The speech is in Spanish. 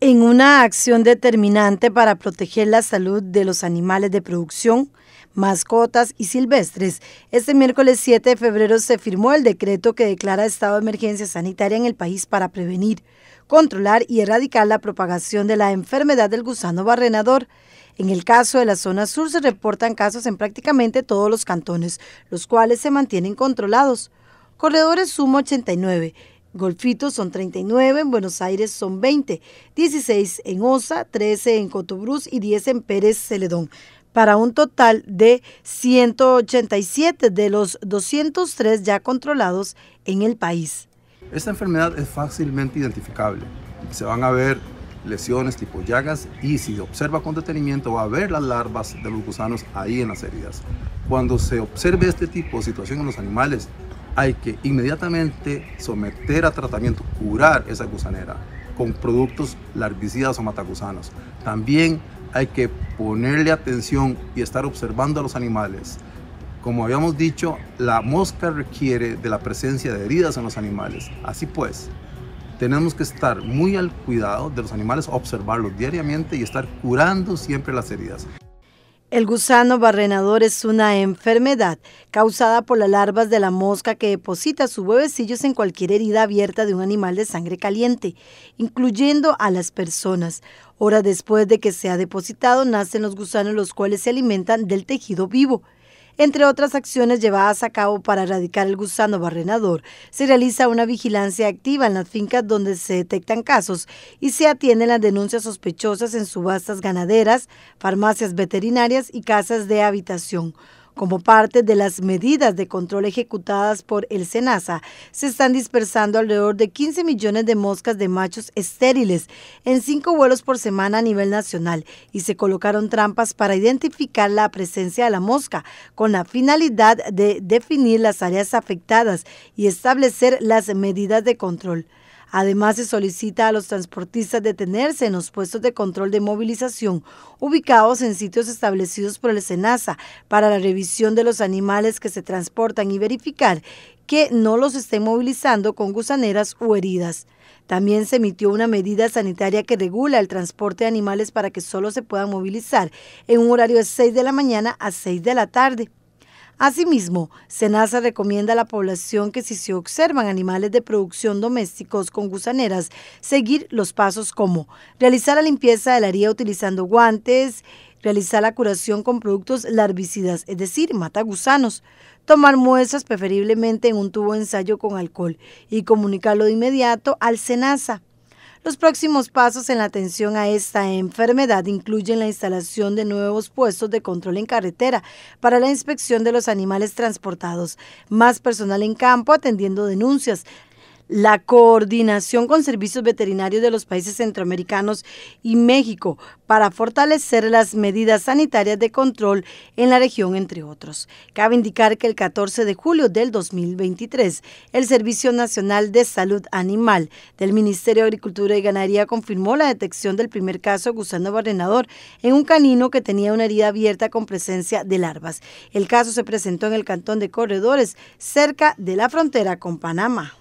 en una acción determinante para proteger la salud de los animales de producción, mascotas y silvestres. Este miércoles 7 de febrero se firmó el decreto que declara estado de emergencia sanitaria en el país para prevenir, controlar y erradicar la propagación de la enfermedad del gusano barrenador. En el caso de la zona sur se reportan casos en prácticamente todos los cantones, los cuales se mantienen controlados. Corredores Sumo 89 Golfitos son 39, en Buenos Aires son 20, 16 en Osa, 13 en Cotobruz y 10 en Pérez Celedón, para un total de 187 de los 203 ya controlados en el país. Esta enfermedad es fácilmente identificable. Se van a ver lesiones tipo llagas y si observa con detenimiento va a ver las larvas de los gusanos ahí en las heridas. Cuando se observe este tipo de situación en los animales, hay que inmediatamente someter a tratamiento, curar esa gusanera con productos larvicidas o matagusanos. También hay que ponerle atención y estar observando a los animales. Como habíamos dicho, la mosca requiere de la presencia de heridas en los animales. Así pues, tenemos que estar muy al cuidado de los animales, observarlos diariamente y estar curando siempre las heridas. El gusano barrenador es una enfermedad causada por las larvas de la mosca que deposita sus huevecillos en cualquier herida abierta de un animal de sangre caliente, incluyendo a las personas. Horas después de que se ha depositado nacen los gusanos los cuales se alimentan del tejido vivo. Entre otras acciones llevadas a cabo para erradicar el gusano barrenador, se realiza una vigilancia activa en las fincas donde se detectan casos y se atienden las denuncias sospechosas en subastas ganaderas, farmacias veterinarias y casas de habitación. Como parte de las medidas de control ejecutadas por el SENASA, se están dispersando alrededor de 15 millones de moscas de machos estériles en cinco vuelos por semana a nivel nacional y se colocaron trampas para identificar la presencia de la mosca con la finalidad de definir las áreas afectadas y establecer las medidas de control. Además, se solicita a los transportistas detenerse en los puestos de control de movilización ubicados en sitios establecidos por el SENASA para la revisión de los animales que se transportan y verificar que no los estén movilizando con gusaneras o heridas. También se emitió una medida sanitaria que regula el transporte de animales para que solo se puedan movilizar en un horario de 6 de la mañana a 6 de la tarde. Asimismo, SENASA recomienda a la población que si se observan animales de producción domésticos con gusaneras, seguir los pasos como realizar la limpieza de la haría utilizando guantes, realizar la curación con productos larvicidas, es decir, mata gusanos, tomar muestras preferiblemente en un tubo de ensayo con alcohol y comunicarlo de inmediato al SENASA. Los próximos pasos en la atención a esta enfermedad incluyen la instalación de nuevos puestos de control en carretera para la inspección de los animales transportados, más personal en campo atendiendo denuncias, la coordinación con servicios veterinarios de los países centroamericanos y México para fortalecer las medidas sanitarias de control en la región, entre otros. Cabe indicar que el 14 de julio del 2023, el Servicio Nacional de Salud Animal del Ministerio de Agricultura y Ganadería confirmó la detección del primer caso de gusano barrenador en un canino que tenía una herida abierta con presencia de larvas. El caso se presentó en el cantón de Corredores, cerca de la frontera con Panamá.